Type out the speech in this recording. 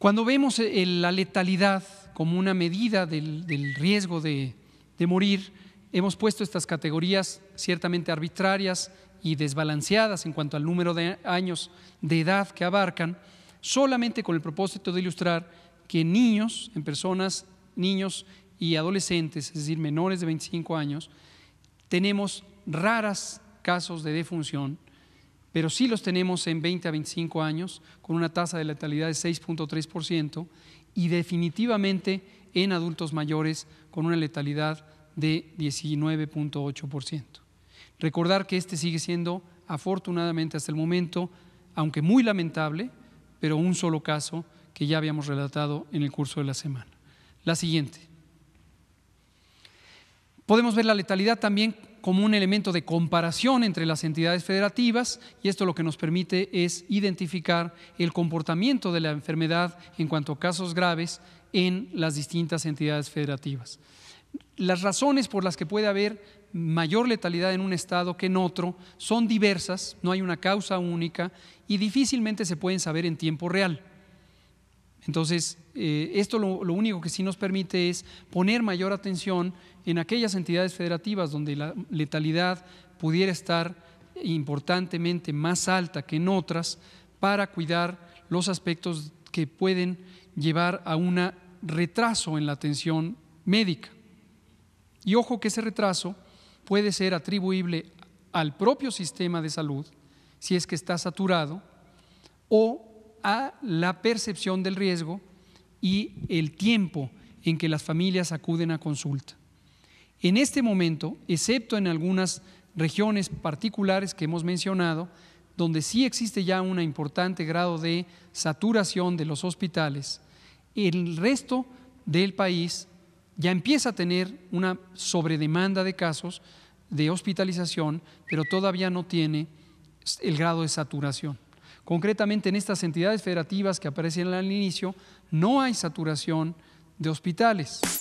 Cuando vemos eh, la letalidad como una medida del, riesgo de, morir, hemos puesto estas categorías ciertamente arbitrarias y desbalanceadas en cuanto al número de años de edad que abarcan, solamente con el propósito de ilustrar que niños, en personas, niños y adolescentes, es decir, menores de 25 años, tenemos raras casos de defunción pero sí los tenemos en 20 a 25 años con una tasa de letalidad de 6.3% y definitivamente en adultos mayores con una letalidad de 19.8%. Recordar que este sigue siendo, afortunadamente hasta el momento, aunque muy lamentable, pero un solo caso que ya habíamos relatado en el curso de la semana. La siguiente. Podemos ver la letalidad también como un elemento de comparación entre las entidades federativas y esto lo que nos permite es identificar el comportamiento de la enfermedad en cuanto a casos graves en las distintas entidades federativas. Las razones por las que puede haber mayor letalidad en un estado que en otro son diversas, no hay una causa única y difícilmente se pueden saber en tiempo real. Entonces, eh, esto lo, lo, único que sí nos permite es poner mayor atención en aquellas entidades federativas donde la letalidad pudiera estar importantemente más alta que en otras para cuidar los aspectos que pueden llevar a un retraso en la atención médica. Y ojo que ese retraso puede ser atribuible al propio sistema de salud, si es que está saturado, o a la percepción del riesgo y el tiempo en que las familias acuden a consulta. En este momento, excepto en algunas regiones particulares que hemos mencionado, donde sí existe ya un importante grado de saturación de los hospitales, el resto del país ya empieza a tener una sobredemanda de casos de hospitalización, pero todavía no tiene el grado de saturación. Concretamente en estas entidades federativas que aparecen al inicio, no hay saturación de hospitales.